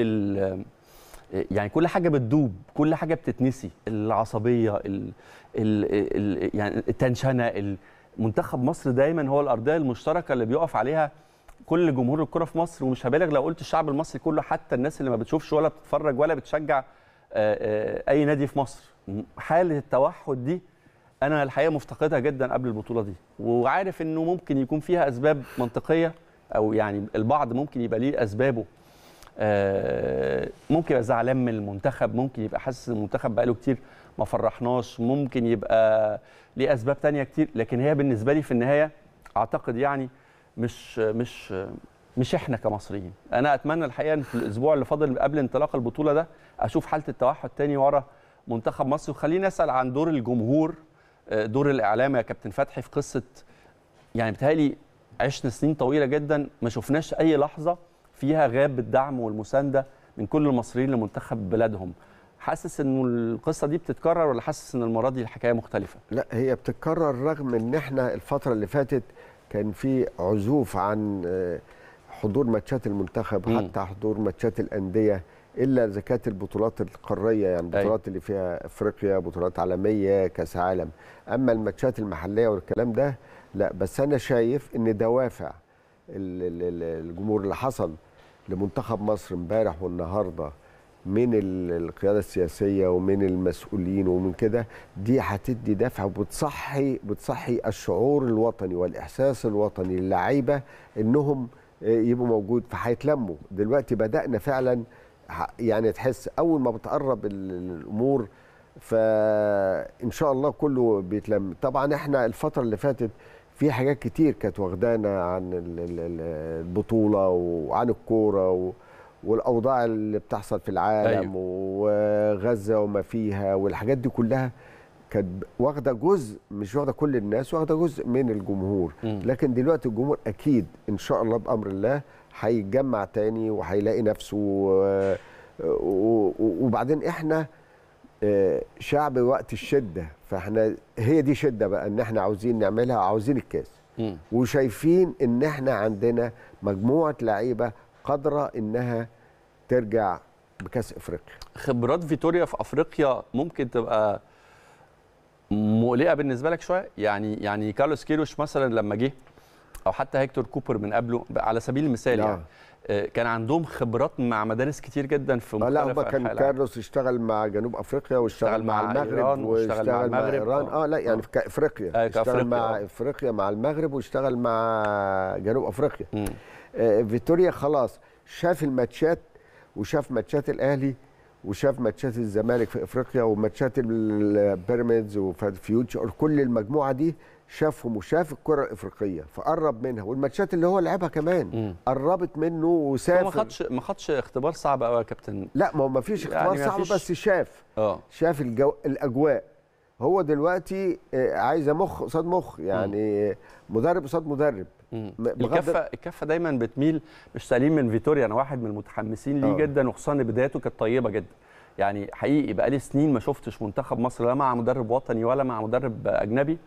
يعني كل حاجه بتدوب كل حاجه بتتنسي العصبيه الـ الـ الـ يعني التنشنه منتخب مصر دايما هو الارضيه المشتركه اللي بيقف عليها كل جمهور الكره في مصر ومش هبالغ لو قلت الشعب المصري كله حتى الناس اللي ما بتشوفش ولا بتتفرج ولا بتشجع آه، آه، اي نادي في مصر حاله التوحد دي انا الحقيقه مفتقدها جدا قبل البطوله دي وعارف انه ممكن يكون فيها اسباب منطقيه او يعني البعض ممكن يبقى ليه اسبابه آه، ممكن يبقى زعلان من المنتخب ممكن يبقى حاسس ان المنتخب بقاله كتير ما فرحناش ممكن يبقى ليه اسباب تانية كتير لكن هي بالنسبه لي في النهايه اعتقد يعني مش مش مش احنا كمصريين انا اتمنى الحقيقه ان في الاسبوع اللي فاضل قبل انطلاق البطوله ده اشوف حاله التوحد تاني ورا منتخب مصر وخليني اسال عن دور الجمهور آه، دور الاعلام يا كابتن فتحي في قصه يعني بتهيألي عشنا سنين طويله جدا ما شفناش اي لحظه فيها غاب الدعم والمسانده من كل المصريين لمنتخب بلادهم حاسس انه القصه دي بتتكرر ولا حاسس ان المره دي الحكايه مختلفه لا هي بتتكرر رغم ان احنا الفتره اللي فاتت كان في عزوف عن آه، حضور ماتشات المنتخب م. حتى حضور ماتشات الانديه الا اذا كانت البطولات القاريه يعني أيوة. البطولات أي. اللي فيها افريقيا بطولات عالميه كاس عالم اما الماتشات المحليه والكلام ده لا بس انا شايف ان دوافع الجمهور اللي حصل لمنتخب مصر امبارح والنهارده من القياده السياسيه ومن المسؤولين ومن كده دي هتدي دفع وبتصحي بتصحي الشعور الوطني والاحساس الوطني للعيبه انهم آه، يبقوا موجود فهيتلموا دلوقتي بدانا فعلا يعني تحس اول ما بتقرب الامور فان شاء الله كله بيتلم طبعا احنا الفتره اللي فاتت في حاجات كتير كانت واخدانا عن البطوله وعن الكوره و... والاوضاع اللي بتحصل في العالم أيوه. وغزه وما فيها والحاجات دي كلها كانت واخده جزء مش واخده كل الناس واخده جزء من الجمهور م. لكن دلوقتي الجمهور اكيد ان شاء الله بامر الله هيتجمع تاني وهيلاقي نفسه آه، وبعدين احنا آه، شعب وقت الشده فاحنا هي دي شده بقى ان احنا عاوزين نعملها عاوزين الكاس م. وشايفين ان احنا عندنا مجموعه لعيبه قادره انها ترجع بكاس افريقيا خبرات فيتوريا في افريقيا ممكن تبقى مقلقه بالنسبه لك شويه يعني يعني كارلوس كيروش مثلا لما جه او حتى هيكتور كوبر من قبله على سبيل المثال لا. نعم. يعني آه، كان عندهم خبرات مع مدارس كتير جدا في آه، مختلف لا هو كان كارلوس اشتغل مع جنوب افريقيا واشتغل مع, مع المغرب واشتغل مع, مع ايران اه لا يعني في آه. كافريقيا آه اشتغل مع افريقيا مع المغرب واشتغل مع جنوب افريقيا آه فيتوريا خلاص شاف الماتشات وشاف ماتشات الاهلي وشاف ماتشات الزمالك في افريقيا وماتشات البيراميدز وفيوتشر كل المجموعه دي شافهم وشاف الكره الافريقيه فقرب منها والماتشات اللي هو لعبها كمان مم. قربت منه وسافر ما خدش ما خدش اختبار صعب قوي يا كابتن لا ما هو ما فيش اختبار يعني صعب بس شاف اه شاف الجو... الاجواء هو دلوقتي آه، عايز مخ قصاد مخ يعني مم. مدرب قصاد مدرب الكفه الكفه دايما بتميل مش سليم من فيتوريا انا واحد من المتحمسين ليه آه. جدا وخصوصا بدايته كانت طيبه جدا يعني حقيقي بقالي سنين ما شفتش منتخب مصر لا مع مدرب وطني ولا مع مدرب اجنبي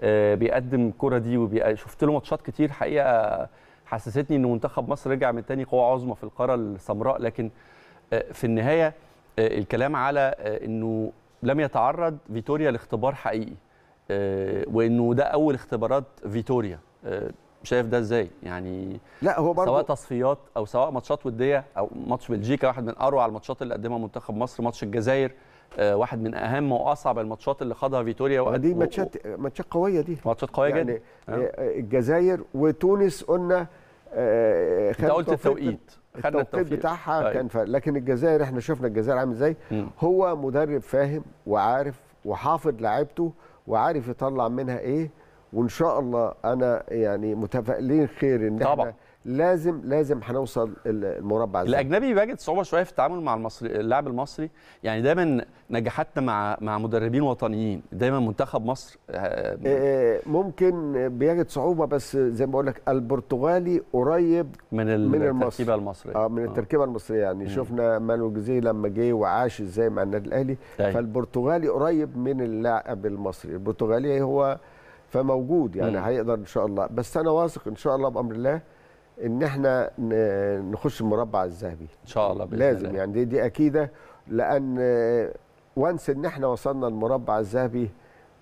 آه، بيقدم الكره دي وشفت له ماتشات كتير حقيقه حسستني ان منتخب مصر رجع من تاني قوه عظمى في القاره السمراء لكن آه، في النهايه آه، الكلام على انه لم يتعرض فيتوريا لاختبار حقيقي وانه ده اول اختبارات فيتوريا شايف ده ازاي يعني لا هو برضه سواء تصفيات او سواء ماتشات وديه او ماتش بلجيكا واحد من اروع الماتشات اللي قدمها منتخب مصر ماتش الجزائر آه، واحد من اهم واصعب الماتشات اللي خاضها فيتوريا وقت دي ماتشات ماتشات قويه دي ماتشات قويه يعني جدا آه، آه. الجزائر وتونس قلنا انت قلت التوقيت خدنا التوقيت بتاعها طيب. كان ف... لكن الجزائر احنا شفنا الجزائر عامل ازاي هو مدرب فاهم وعارف وحافظ لعيبته وعارف يطلع منها ايه وان شاء الله انا يعني متفائلين خير ان طبعا. احنا لازم لازم هنوصل المربع ده الاجنبي بيجد صعوبه شويه في التعامل مع المصري اللاعب المصري يعني دايما نجاحاتنا مع مع مدربين وطنيين دايما منتخب مصر آه، آه، ممكن بيجد صعوبه بس زي ما بقول لك البرتغالي قريب من من التركيبه المصريه اه من آه. التركيبه المصريه يعني م. شفنا مانو جوزيه لما جه وعاش ازاي مع النادي الاهلي طيب. فالبرتغالي قريب من اللاعب المصري البرتغالي هو فموجود يعني م. هيقدر ان شاء الله بس انا واثق ان شاء الله بامر الله ان احنا نخش المربع الذهبي ان شاء الله بإذن لازم الله. يعني دي, دي اكيده لان وانس ان احنا وصلنا المربع الذهبي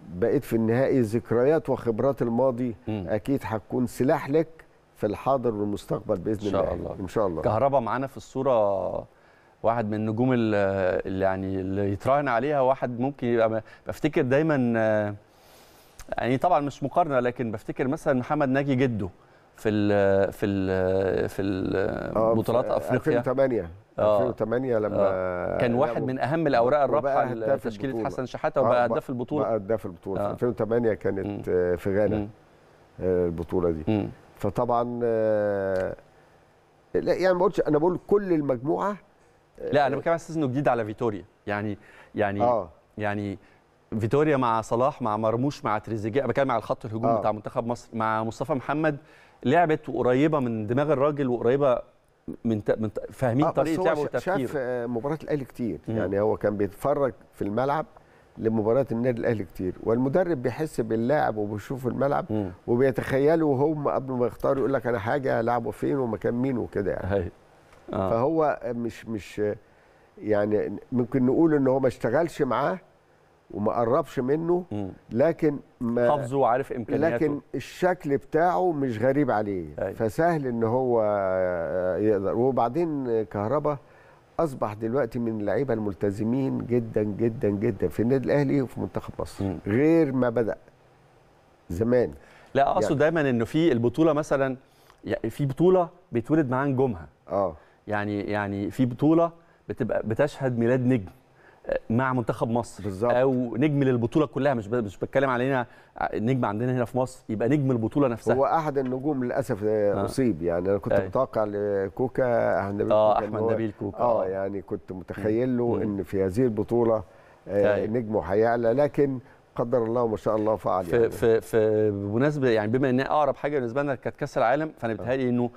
بقيت في النهائي ذكريات وخبرات الماضي م. اكيد هتكون سلاح لك في الحاضر والمستقبل باذن الله إن شاء الله. الله ان شاء الله كهربا معانا في الصوره واحد من النجوم اللي يعني اللي يتراهن عليها واحد ممكن يبقى بفتكر دايما آه، يعني طبعا مش مقارنه لكن بفتكر مثلا محمد ناجي جده في ال في ال في آه، بطولات افريقيا 2008 آه 2008 لما آه كان واحد من اهم الاوراق الرابحه لتشكيله حسن شحاته وبقى آه، هداف البطوله بقى هداف البطوله آه. 2008 كانت م. آه، في غانا م. البطوله دي م. فطبعا لا يعني ما قلتش انا بقول كل المجموعه لا انا بتكلم على انه جديد على فيتوريا يعني يعني آه. يعني فيتوريا مع صلاح مع مرموش مع تريزيجيه بتكلم على الخط الهجوم آه. بتاع منتخب مصر مع مصطفى محمد لعبت وقريبه من دماغ الراجل وقريبه من من فاهمين آه طريقه لعبه وتفكيره شاف آه، مباراه الاهلي كتير مم. يعني هو كان بيتفرج في الملعب لمباراه النادي الاهلي كتير والمدرب بيحس باللاعب وبيشوف الملعب مم. وبيتخيلوا هم قبل ما يختاروا يقول لك انا حاجه هلعبه فين ومكان مين وكده يعني آه. فهو مش مش يعني ممكن نقول ان هو ما اشتغلش معاه وما قربش منه لكن ما حافظه وعارف امكانياته لكن الشكل بتاعه مش غريب عليه أي. فسهل ان هو يقدر وبعدين كهربا اصبح دلوقتي من اللعيبه الملتزمين جدا جدا جدا في النادي الاهلي وفي منتخب مصر م. غير ما بدا زمان لا اقصد يعني. دايما انه في البطوله مثلا في بطوله بيتولد معاه نجومها اه يعني يعني في بطوله بتبقى بتشهد ميلاد نجم مع منتخب مصر بالزبط. او نجم للبطوله كلها مش مش بتكلم علينا نجم عندنا هنا في مصر يبقى نجم البطوله نفسها هو احد النجوم للاسف آه. آه. اصيب يعني انا كنت متوقع لكوكا نبيل اه احمد نبيل كوكا آه،, اه يعني كنت متخيل له ان في هذه البطوله آه نجمه هيعلى لكن قدر الله ما شاء الله فعل في يعني. في في بمناسبه يعني بما ان اقرب حاجه بالنسبه لنا كانت كاس العالم فانا آه. بتهيألي انه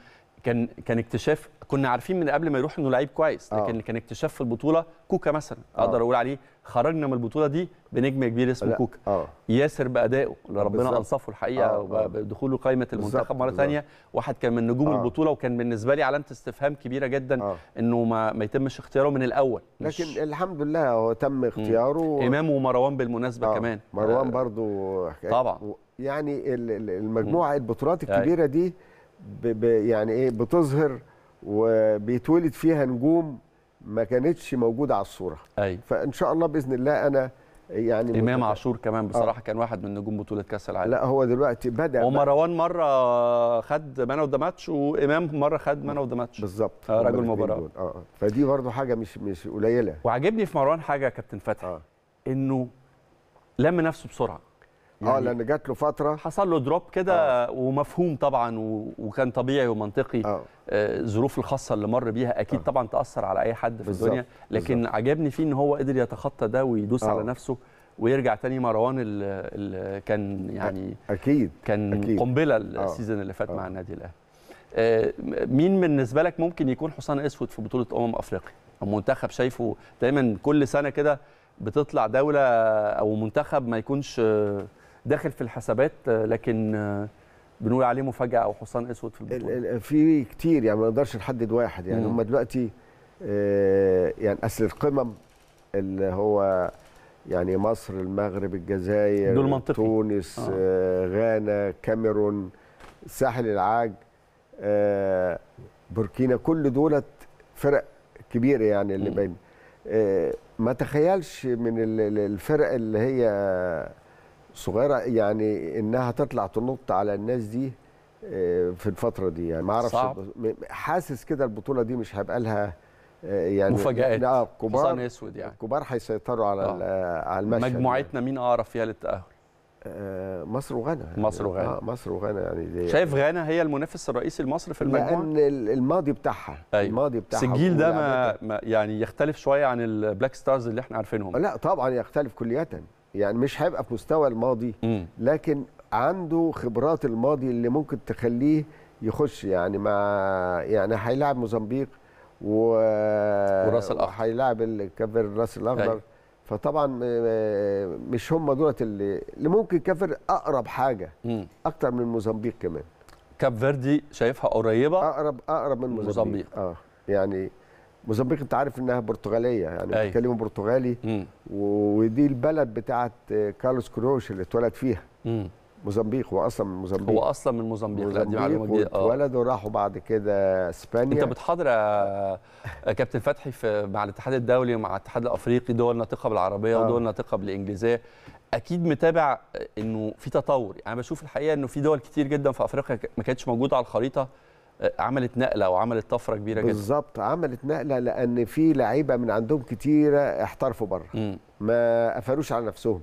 كان كان اكتشاف كنا عارفين من قبل ما يروح انه لعيب كويس آه. لكن أوه. كان اكتشاف في البطوله كوكا مثلا آه. اقدر اقول عليه خرجنا من البطوله دي بنجم كبير اسمه كوكا آه. ياسر بادائه اللي ربنا انصفه الحقيقه بدخوله قائمه المنتخب مره ثانيه واحد كان من نجوم أوه. البطوله وكان بالنسبه لي علامه استفهام كبيره جدا أوه. انه ما, ما يتمش اختياره من الاول لكن الحمد لله هو تم اختياره و... امام ومروان بالمناسبه أوه. كمان مروان برضو حكاية. طبعا يعني المجموعه البطولات طيب. الكبيره دي ب يعني ايه بتظهر وبيتولد فيها نجوم ما كانتش موجوده على الصوره أي. فان شاء الله باذن الله انا يعني امام عاشور كمان آه. بصراحه آه. كان واحد من نجوم بطوله كاس العالم لا هو دلوقتي بدا ومروان مره خد مان اوف ذا ماتش وامام مره خد مان اوف ذا ماتش بالظبط آه رجل مباراه آه،, اه فدي برضه حاجه مش مش قليله وعجبني في مروان حاجه يا كابتن فتحي آه. انه لم نفسه بسرعه آه، يعني اه لان جات له فتره حصل له دروب كده آه. ومفهوم طبعا وكان طبيعي ومنطقي آه. آه. الظروف الخاصه اللي مر بيها اكيد آه. طبعا تاثر على اي حد في الدنيا لكن بالزبط. عجبني فيه ان هو قدر يتخطى ده ويدوس آه. على نفسه ويرجع تاني مروان اللي كان يعني اكيد كان أكيد. قنبله آه. السيزون اللي فات آه. مع النادي الاهلي مين بالنسبه لك ممكن يكون حصان اسود في بطوله امم افريقيا او منتخب شايفه دايما كل سنه كده بتطلع دوله او منتخب ما يكونش داخل في الحسابات لكن بنقول عليه مفاجاه او حصان اسود في البطوله في كتير يعني ما نقدرش نحدد واحد يعني هم دلوقتي آه، يعني اصل القمم اللي هو يعني مصر المغرب الجزائر دول تونس آه. آه. غانا كاميرون ساحل العاج آه، بوركينا كل دولت فرق كبيره يعني اللي بين ما تخيلش من الفرق اللي هي صغيره يعني انها تطلع تنط على الناس دي آه، في الفتره دي يعني ما اعرفش حاسس كده البطوله دي مش هيبقى لها آه، يعني مفاجآت كبار اسود يعني كبار هيسيطروا على آه. على المشهد يعني. مجموعتنا يعني. مين اعرف فيها للتاهل؟ مصر وغانا يعني مصر وغانا آه مصر وغانا يعني دي شايف غانا هي المنافس الرئيسي لمصر في المجموعه؟ لان الماضي بتاعها أيوة. الماضي بتاعها السجيل ده ما يعني يختلف شويه عن البلاك ستارز اللي احنا عارفينهم لا طبعا يختلف كلياتا يعني مش هيبقى في مستوى الماضي لكن عنده خبرات الماضي اللي ممكن تخليه يخش يعني مع يعني هيلاعب موزمبيق و وراس الاخضر هيلاعب الكافر الراس الاخضر أيوة. فطبعا مش هم دولت اللي, اللي ممكن كافر اقرب حاجه م. اكتر من موزمبيق كمان كاب فيردي شايفها قريبه اقرب اقرب من موزمبيق اه يعني موزمبيق انت عارف انها برتغاليه يعني بيتكلموا برتغالي مم. ودي البلد بتاعه كارلوس كروش اللي اتولد فيها موزمبيق هو اصلا من موزمبيق هو اصلا من موزمبيق لا دي معلومه جديده آه. اتولد وراحوا بعد كده اسبانيا انت بتحاضر يا كابتن فتحي في مع الاتحاد الدولي ومع الاتحاد الافريقي دول ناطقه بالعربيه آه. ودول ناطقه بالانجليزيه اكيد متابع انه في تطور يعني بشوف الحقيقه انه في دول كتير جدا في افريقيا ما كانتش موجوده على الخريطه آه، عملت نقله وعملت طفره كبيره جدا بالظبط عملت نقله لان في لعيبه من عندهم كتيره احترفوا بره ما قفلوش على نفسهم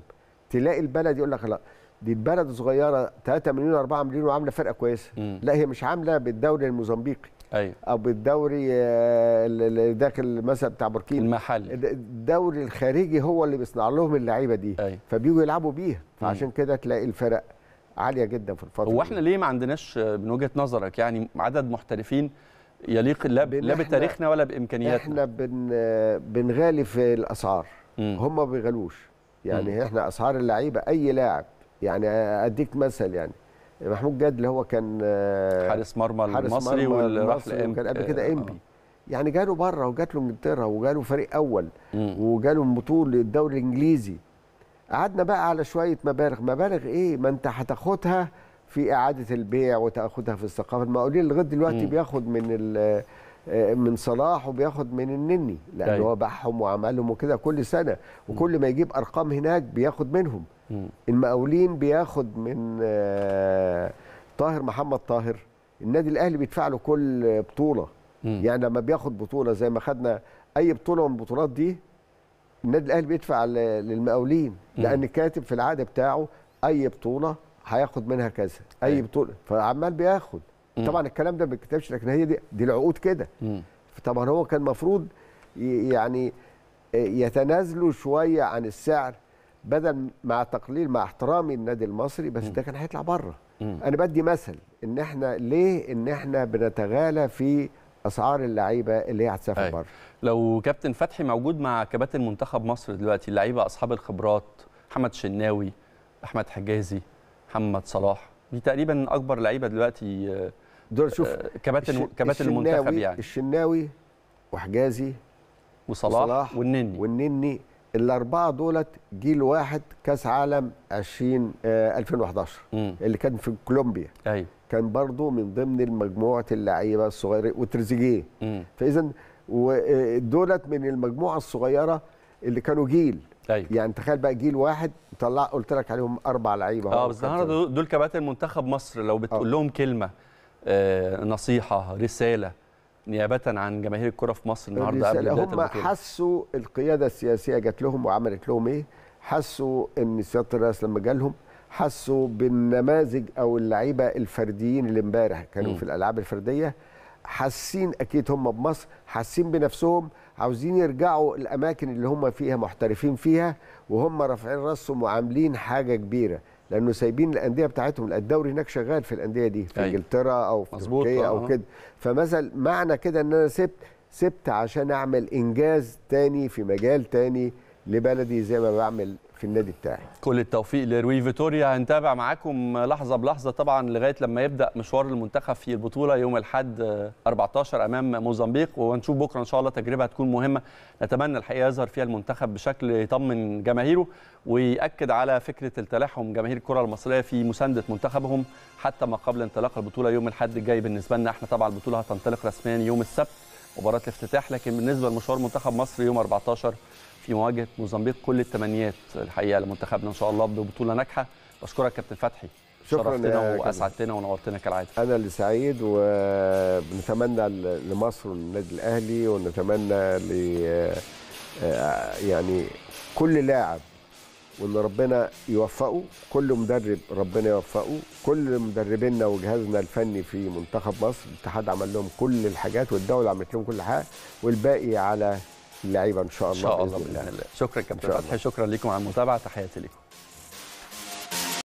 تلاقي البلد يقول لك لا دي البلد صغيره 3 مليون 4 مليون وعامله فرقه كويسه لا هي مش عامله بالدوري الموزمبيقي أيوة. او بالدوري آه، اللي داخل مثلا بتاع بوركينا المحلي الدوري الخارجي هو اللي بيصنع لهم اللعيبه دي أيوة. فبييجوا يلعبوا بيها فعشان كده تلاقي الفرق عاليه جدا في الفتره هو احنا ليه ما عندناش آه، من وجهه نظرك يعني عدد محترفين يليق لا لا بتاريخنا ولا بامكانياتنا احنا بن بنغالي في الاسعار هم ما بيغلوش يعني مم. احنا اسعار اللعيبه اي لاعب يعني اديك مثل يعني محمود جاد اللي هو كان آه، حارس مرمى المصري واللي راح كان قبل كده آه، انبي آه. يعني جاله بره وجات له انجلترا وجاله فريق اول وجاله بطوله الدوري الانجليزي قعدنا بقى على شويه مبالغ مبالغ ايه ما انت هتاخدها في اعاده البيع وتاخدها في الثقافه المقاولين لغايه دلوقتي بياخد من آه، من صلاح وبياخد من النني لان طيب. هو باعهم وعملهم وكده كل سنه وكل ما يجيب ارقام هناك بياخد منهم المقاولين بياخد من آه، طاهر محمد طاهر النادي الاهلي بيدفع له كل بطوله يعني لما بياخد بطوله زي ما خدنا اي بطوله من البطولات دي النادي الاهلي بيدفع للمقاولين لان الكاتب في العاده بتاعه اي بطوله هياخد منها كذا اي أيوة. بطوله فعمال بياخد طبعا الكلام ده ما بيتكتبش لكن هي دي دي العقود كده طبعا هو كان المفروض يعني يتنازلوا شويه عن السعر بدل مع تقليل مع احترامي النادي المصري بس ده كان هيطلع بره انا بدي مثل ان احنا ليه ان احنا بنتغالى في اسعار اللعيبه اللي هي هتسافر بره لو كابتن فتحي موجود مع كباتن منتخب مصر دلوقتي اللعيبه اصحاب الخبرات محمد شناوي احمد حجازي محمد صلاح دي تقريبا اكبر لعيبه دلوقتي دول شوف كباتن آه، كباتن المنتخب يعني الشناوي وحجازي وصلاح, وصلاح والنني والنني الاربعه دولت جيل واحد كاس عالم 20 آه 2011 م. اللي كان في كولومبيا ايوه كان برضو من ضمن المجموعة اللعيبه الصغيره وتريزيجيه فاذا آه، دولت من المجموعه الصغيره اللي كانوا جيل أيوة. يعني تخيل بقى جيل واحد طلع قلت لك عليهم اربع لعيبه اه بس النهارده دول كباتن منتخب مصر لو بتقول آه. لهم كلمه آه، نصيحه رساله نيابه عن جماهير الكره في مصر النهارده قبل هم حسوا القياده السياسيه جات لهم وعملت لهم ايه؟ حسوا ان سياده الرئيس لما جالهم حسوا بالنماذج او اللعيبه الفرديين اللي امبارح كانوا م. في الالعاب الفرديه حاسين اكيد هم بمصر حاسين بنفسهم عاوزين يرجعوا الاماكن اللي هم فيها محترفين فيها وهم رافعين راسهم وعاملين حاجه كبيره لانه سايبين الانديه بتاعتهم الدوري هناك شغال في الانديه دي في أيوة. انجلترا او في تركيا او أه. كده فمثلا معنى كده ان انا سبت سبت عشان اعمل انجاز تاني في مجال تاني لبلدي زي ما بعمل في النادي بتاعي كل التوفيق لروي فيتوريا هنتابع معاكم لحظه بلحظه طبعا لغايه لما يبدا مشوار المنتخب في البطوله يوم الاحد 14 امام موزمبيق وهنشوف بكره ان شاء الله تجربه هتكون مهمه نتمنى الحقيقه يظهر فيها المنتخب بشكل يطمن جماهيره وياكد على فكره التلاحم جماهير الكره المصريه في مسانده منتخبهم حتى ما قبل انطلاق البطوله يوم الاحد الجاي بالنسبه لنا احنا طبعا البطوله هتنطلق رسميا يوم السبت مباراه الافتتاح لكن بالنسبه لمشوار منتخب مصر يوم 14 في مواجهه موزمبيق كل التمنيات الحقيقه لمنتخبنا ان شاء الله ببطوله ناجحه بشكرك كابتن فتحي شكرا شرفتنا واسعدتنا ونورتنا كالعاده انا اللي سعيد ونتمنى لمصر والنادي الاهلي ونتمنى ل آه، يعني كل لاعب وان ربنا يوفقه كل مدرب ربنا يوفقه كل مدربينا وجهازنا الفني في منتخب مصر الاتحاد عمل لهم كل الحاجات والدوله عملت لهم كل حاجه والباقي على اللعيبه ان شاء الله ان شاء الله باذن الله, الله. شكرا كابتن فتحي شكرا لكم على المتابعه تحياتي لكم